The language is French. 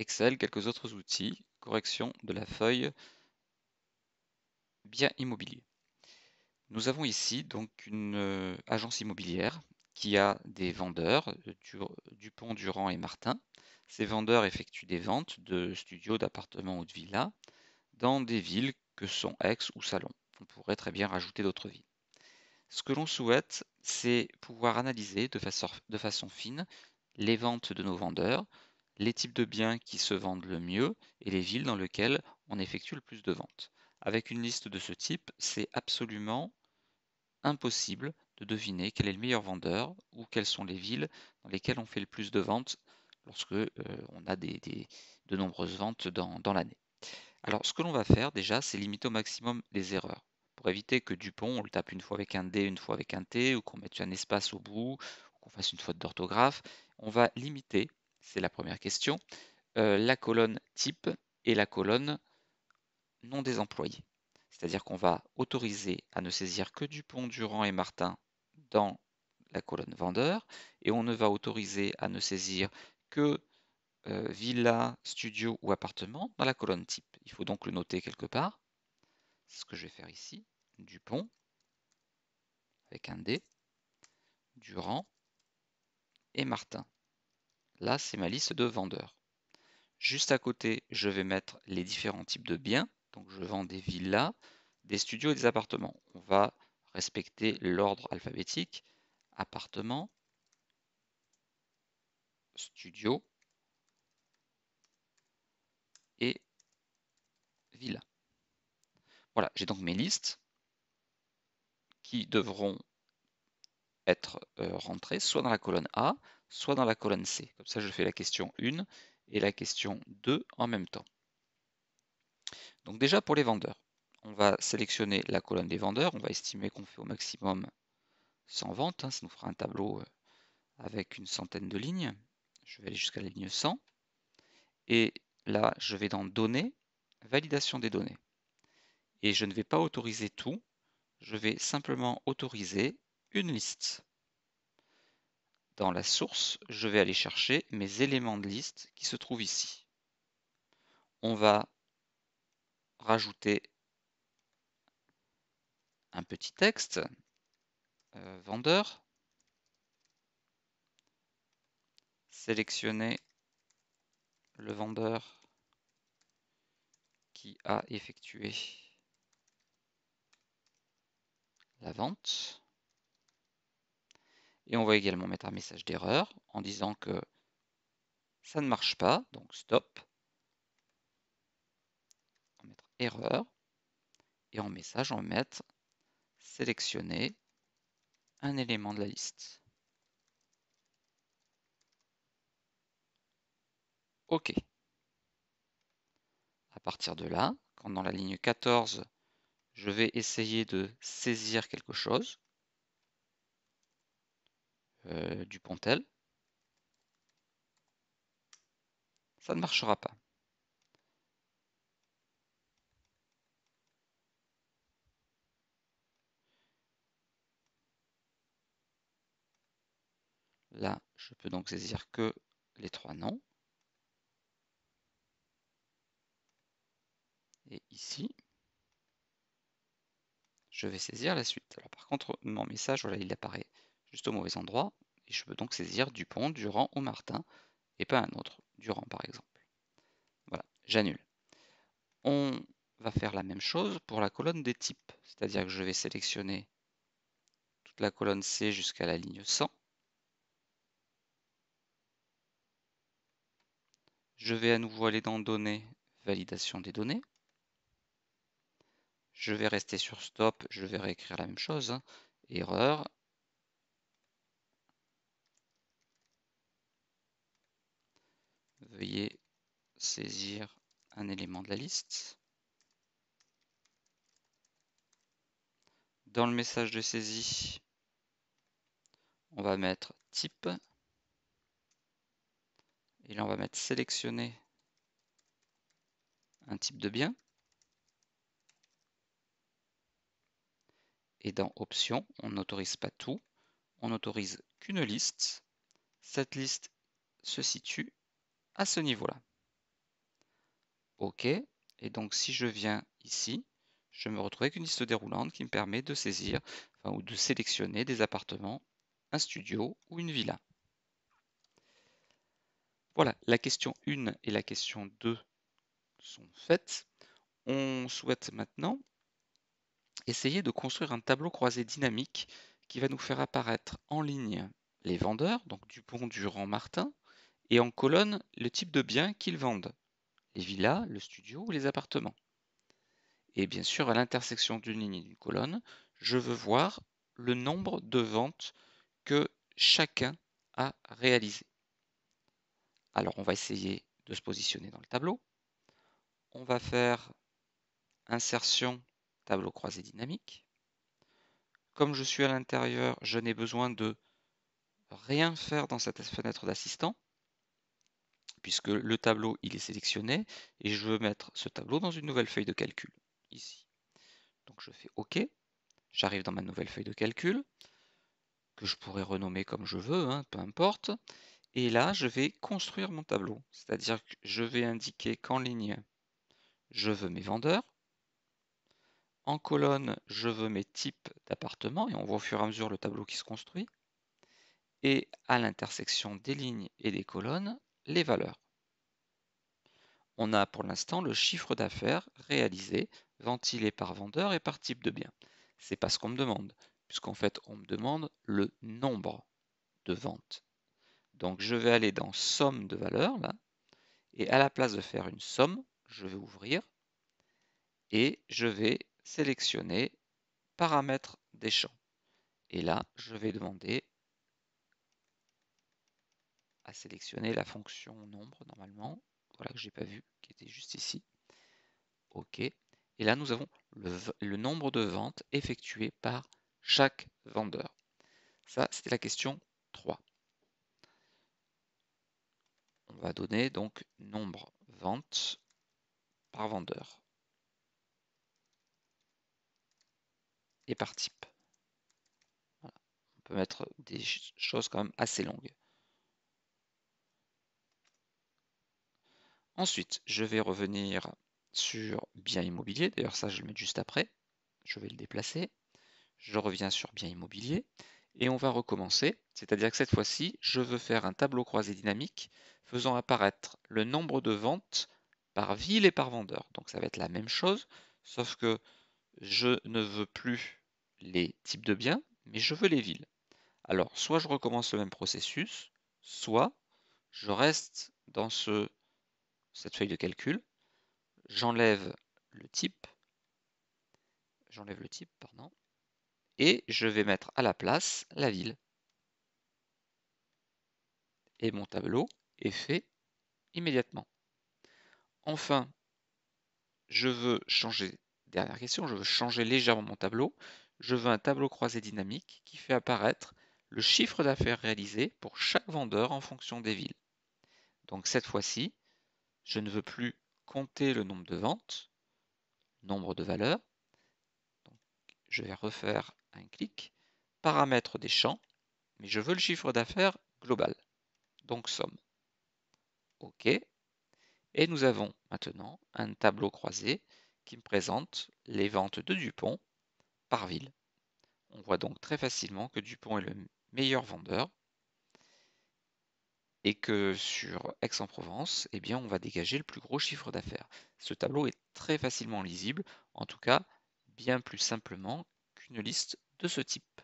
Excel, quelques autres outils, correction de la feuille bien immobilier. Nous avons ici donc une euh, agence immobilière qui a des vendeurs, euh, Dupont, Durand et Martin. Ces vendeurs effectuent des ventes de studios, d'appartements ou de villas dans des villes que sont Aix ou Salon. On pourrait très bien rajouter d'autres villes. Ce que l'on souhaite, c'est pouvoir analyser de de façon fine les ventes de nos vendeurs, les types de biens qui se vendent le mieux et les villes dans lesquelles on effectue le plus de ventes. Avec une liste de ce type, c'est absolument impossible de deviner quel est le meilleur vendeur ou quelles sont les villes dans lesquelles on fait le plus de ventes lorsque euh, on a de nombreuses ventes dans, dans l'année. Alors ce que l'on va faire déjà, c'est limiter au maximum les erreurs. Pour éviter que Dupont, on le tape une fois avec un D, une fois avec un T, ou qu'on mette un espace au bout, ou qu'on fasse une faute d'orthographe, on va limiter c'est la première question, euh, la colonne type et la colonne nom des employés. C'est-à-dire qu'on va autoriser à ne saisir que Dupont, Durand et Martin dans la colonne vendeur et on ne va autoriser à ne saisir que euh, villa, studio ou appartement dans la colonne type. Il faut donc le noter quelque part. C'est ce que je vais faire ici. Dupont avec un D, Durand et Martin. Là, c'est ma liste de vendeurs. Juste à côté, je vais mettre les différents types de biens. Donc, je vends des villas, des studios et des appartements. On va respecter l'ordre alphabétique. Appartement, studio et villa. Voilà, j'ai donc mes listes qui devront être euh, rentrées soit dans la colonne A, soit dans la colonne C. Comme ça, je fais la question 1 et la question 2 en même temps. Donc déjà pour les vendeurs, on va sélectionner la colonne des vendeurs, on va estimer qu'on fait au maximum 100 ventes, hein. ça nous fera un tableau euh, avec une centaine de lignes. Je vais aller jusqu'à la ligne 100. Et là, je vais dans Données, Validation des données. Et je ne vais pas autoriser tout, je vais simplement autoriser une liste. Dans la source, je vais aller chercher mes éléments de liste qui se trouvent ici. On va rajouter un petit texte, euh, vendeur, sélectionner le vendeur qui a effectué la vente. Et on va également mettre un message d'erreur en disant que ça ne marche pas, donc stop. On va mettre erreur. Et en message, on va mettre sélectionner un élément de la liste. OK. À partir de là, quand dans la ligne 14, je vais essayer de saisir quelque chose, euh, du pontel ça ne marchera pas. Là, je peux donc saisir que les trois noms. Et ici, je vais saisir la suite. Alors par contre, mon message, voilà, il apparaît juste au mauvais endroit, et je peux donc saisir Dupont, Durand ou Martin, et pas un autre, Durand par exemple. Voilà, j'annule. On va faire la même chose pour la colonne des types, c'est-à-dire que je vais sélectionner toute la colonne C jusqu'à la ligne 100. Je vais à nouveau aller dans Données, Validation des données. Je vais rester sur Stop, je vais réécrire la même chose. Hein. Erreur, veuillez saisir un élément de la liste. Dans le message de saisie, on va mettre type. Et là, on va mettre sélectionner un type de bien. Et dans options, on n'autorise pas tout, on n'autorise qu'une liste. Cette liste se situe à ce niveau-là. OK. Et donc, si je viens ici, je me retrouve avec une liste déroulante qui me permet de saisir ou de sélectionner des appartements, un studio ou une villa. Voilà, la question 1 et la question 2 sont faites. On souhaite maintenant essayer de construire un tableau croisé dynamique qui va nous faire apparaître en ligne les vendeurs, donc Dupont, Durand, Martin, et en colonne le type de bien qu'ils vendent, les villas, le studio ou les appartements. Et bien sûr, à l'intersection d'une ligne et d'une colonne, je veux voir le nombre de ventes que chacun a réalisé. Alors on va essayer de se positionner dans le tableau. On va faire insertion tableau croisé dynamique. Comme je suis à l'intérieur, je n'ai besoin de rien faire dans cette fenêtre d'assistant puisque le tableau il est sélectionné et je veux mettre ce tableau dans une nouvelle feuille de calcul ici. Donc je fais OK, j'arrive dans ma nouvelle feuille de calcul que je pourrais renommer comme je veux, hein, peu importe. Et là, je vais construire mon tableau, c'est-à-dire que je vais indiquer qu'en ligne, je veux mes vendeurs. En colonne, je veux mes types d'appartements, et on voit au fur et à mesure le tableau qui se construit. Et à l'intersection des lignes et des colonnes, les valeurs. On a pour l'instant le chiffre d'affaires réalisé, ventilé par vendeur et par type de bien. C'est pas ce qu'on me demande, puisqu'en fait on me demande le nombre de ventes. Donc je vais aller dans somme de valeurs là, et à la place de faire une somme, je vais ouvrir et je vais sélectionner paramètres des champs. Et là, je vais demander à sélectionner la fonction nombre normalement, voilà que j'ai pas vu, qui était juste ici. OK. Et là, nous avons le, nombre de ventes effectuées par chaque vendeur. Ça, c'était la question 3. On va donner donc nombre vente par vendeur et par type. On peut mettre des choses quand même assez longues. Ensuite, je vais revenir sur bien immobilier. D'ailleurs, ça, je le mets juste après. Je vais le déplacer. Je reviens sur bien immobilier. Et on va recommencer. C'est-à-dire que cette fois-ci, je veux faire un tableau croisé dynamique faisant apparaître le nombre de ventes par ville et par vendeur. Donc ça va être la même chose, sauf que je ne veux plus les types de biens, mais je veux les villes. Alors, soit je recommence le même processus, soit je reste dans ce cette feuille de calcul, j'enlève le type, j'enlève le type, pardon, et je vais mettre à la place la ville. Et mon tableau est fait immédiatement. Enfin, je veux changer, dernière question, je veux changer légèrement mon tableau. Je veux un tableau croisé dynamique qui fait apparaître le chiffre d'affaires réalisé pour chaque vendeur en fonction des villes. Donc cette fois-ci, je ne veux plus compter le nombre de ventes, nombre de valeurs. je vais refaire un clic, paramètres des champs, mais je veux le chiffre d'affaires global, donc somme. OK. Et nous avons maintenant un tableau croisé qui me présente les ventes de Dupont par ville. On voit donc très facilement que Dupont est le meilleur vendeur et que sur Aix-en-Provence, eh bien, on va dégager le plus gros chiffre d'affaires. Ce tableau est très facilement lisible, en tout cas bien plus simplement qu'une liste de ce type.